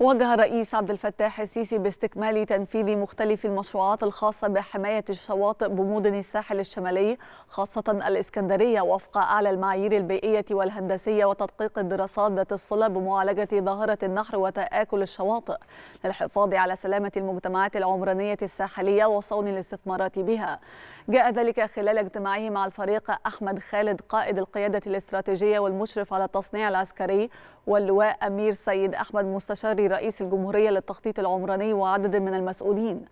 وجه الرئيس عبد الفتاح السيسي باستكمال تنفيذ مختلف المشروعات الخاصة بحماية الشواطئ بمدن الساحل الشمالي خاصة الإسكندرية وفق أعلى المعايير البيئية والهندسية وتدقيق الدراسات ذات الصلة بمعالجة ظاهرة النحر وتآكل الشواطئ للحفاظ على سلامة المجتمعات العمرانية الساحلية وصون الاستثمارات بها جاء ذلك خلال اجتماعه مع الفريق أحمد خالد قائد القيادة الاستراتيجية والمشرف على التصنيع العسكري واللواء أمير سيد أحمد مستشاري رئيس الجمهورية للتخطيط العمراني وعدد من المسؤولين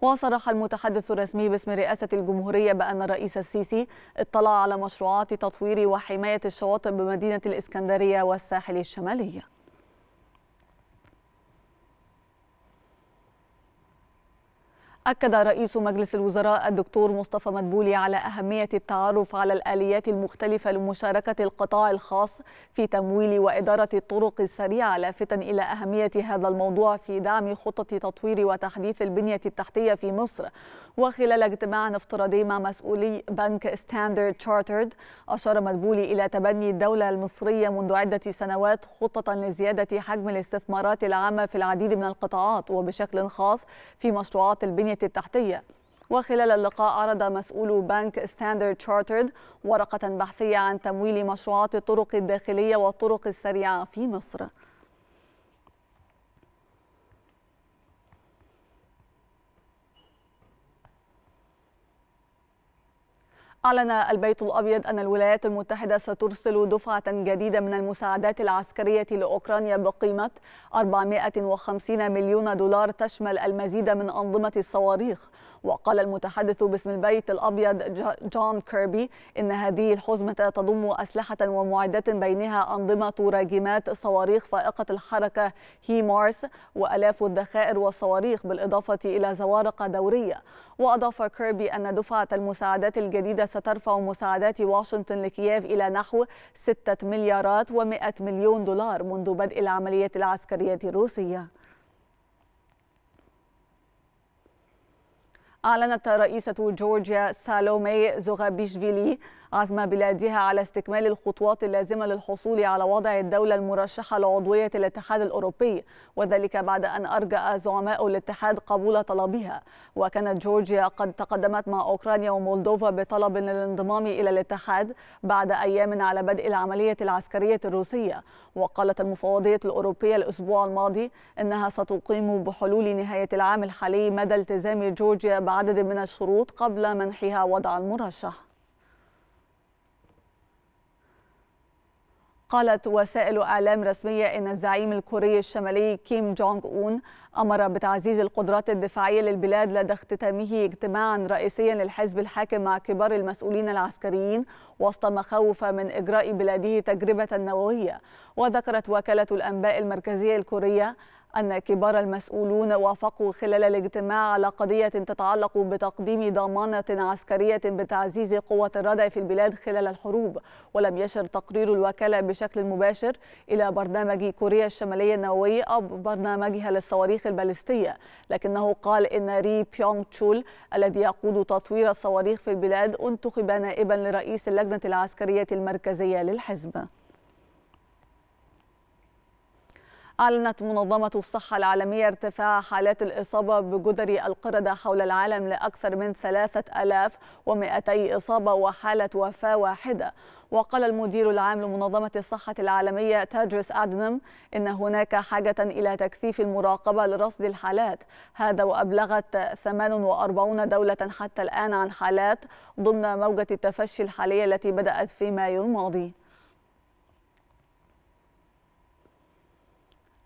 وصرح المتحدث الرسمي باسم رئاسة الجمهورية بأن الرئيس السيسي اطلع على مشروعات تطوير وحماية الشواطئ بمدينة الإسكندرية والساحل الشمالي أكد رئيس مجلس الوزراء الدكتور مصطفى مدبولي على أهمية التعرف على الآليات المختلفة لمشاركة القطاع الخاص في تمويل وإدارة الطرق السريعة لافتا إلى أهمية هذا الموضوع في دعم خطة تطوير وتحديث البنية التحتية في مصر وخلال اجتماع افتراضي مع مسؤولي بنك ستاندرد تشارترد أشار مدبولي إلى تبني الدولة المصرية منذ عدة سنوات خطة لزيادة حجم الاستثمارات العامة في العديد من القطاعات وبشكل خاص في مشروعات البنية التحتية وخلال اللقاء عرض مسؤول بنك ستاندرد تشارترد ورقة بحثية عن تمويل مشروعات الطرق الداخلية والطرق السريعة في مصر أعلن البيت الأبيض أن الولايات المتحدة سترسل دفعة جديدة من المساعدات العسكرية لأوكرانيا بقيمة 450 مليون دولار تشمل المزيد من أنظمة الصواريخ وقال المتحدث باسم البيت الأبيض جون كيربي إن هذه الحزمة تضم أسلحة ومعدات بينها أنظمة راجمات صواريخ فائقة الحركة هي مارس وألاف الذخائر والصواريخ بالإضافة إلى زوارق دورية وأضاف كيربي أن دفعة المساعدات الجديدة سترفع مساعدات واشنطن لكييف إلى نحو 6 مليارات و100 مليون دولار منذ بدء العملية العسكرية الروسية أعلنت رئيسة جورجيا سالومي زوغابيشفيلي عزم بلادها على استكمال الخطوات اللازمة للحصول على وضع الدولة المرشحة لعضوية الاتحاد الأوروبي وذلك بعد أن أرجأ زعماء الاتحاد قبول طلبها وكانت جورجيا قد تقدمت مع أوكرانيا ومولدوفا بطلب للانضمام إلى الاتحاد بعد أيام على بدء العملية العسكرية الروسية وقالت المفوضية الأوروبية الأسبوع الماضي أنها ستقيم بحلول نهاية العام الحالي مدى التزام جورجيا بعدد من الشروط قبل منحها وضع المرشح قالت وسائل أعلام رسمية أن الزعيم الكوري الشمالي كيم جونغ أون أمر بتعزيز القدرات الدفاعية للبلاد لدى اختتامه اجتماعا رئيسيا للحزب الحاكم مع كبار المسؤولين العسكريين وسط مخاوف من إجراء بلاده تجربة نووية وذكرت وكالة الأنباء المركزية الكورية أن كبار المسؤولون وافقوا خلال الاجتماع على قضية تتعلق بتقديم ضمانة عسكرية بتعزيز قوة الردع في البلاد خلال الحروب ولم يشر تقرير الوكالة بشكل مباشر إلى برنامج كوريا الشمالية النووي أو برنامجها للصواريخ البالستية لكنه قال إن ري بيونغ تشول الذي يقود تطوير الصواريخ في البلاد انتخب نائبا لرئيس اللجنة العسكرية المركزية للحزب أعلنت منظمة الصحة العالمية ارتفاع حالات الإصابة بجدري القردة حول العالم لأكثر من 3200 إصابة وحالة وفاة واحدة وقال المدير العام لمنظمة الصحة العالمية تادرس أدنم إن هناك حاجة إلى تكثيف المراقبة لرصد الحالات هذا وأبلغت 48 دولة حتى الآن عن حالات ضمن موجة التفشي الحالية التي بدأت في مايو الماضي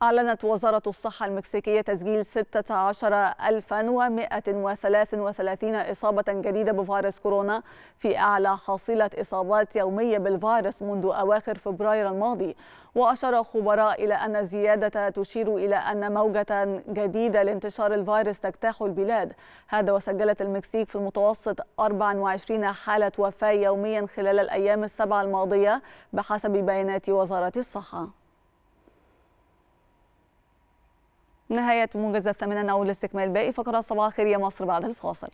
أعلنت وزارة الصحة المكسيكية تسجيل 16133 إصابة جديدة بفيروس كورونا في أعلى حصيلة إصابات يومية بالفيروس منذ أواخر فبراير الماضي وأشار خبراء إلى أن الزيادة تشير إلى أن موجة جديدة لانتشار الفيروس تجتاح البلاد هذا وسجلت المكسيك في المتوسط 24 حالة وفاة يوميا خلال الأيام السبعة الماضية بحسب بيانات وزارة الصحة نهاية موجز الثامنة نعود لاستكمال باقي فقرات صباح خير يا مصر بعد الفاصل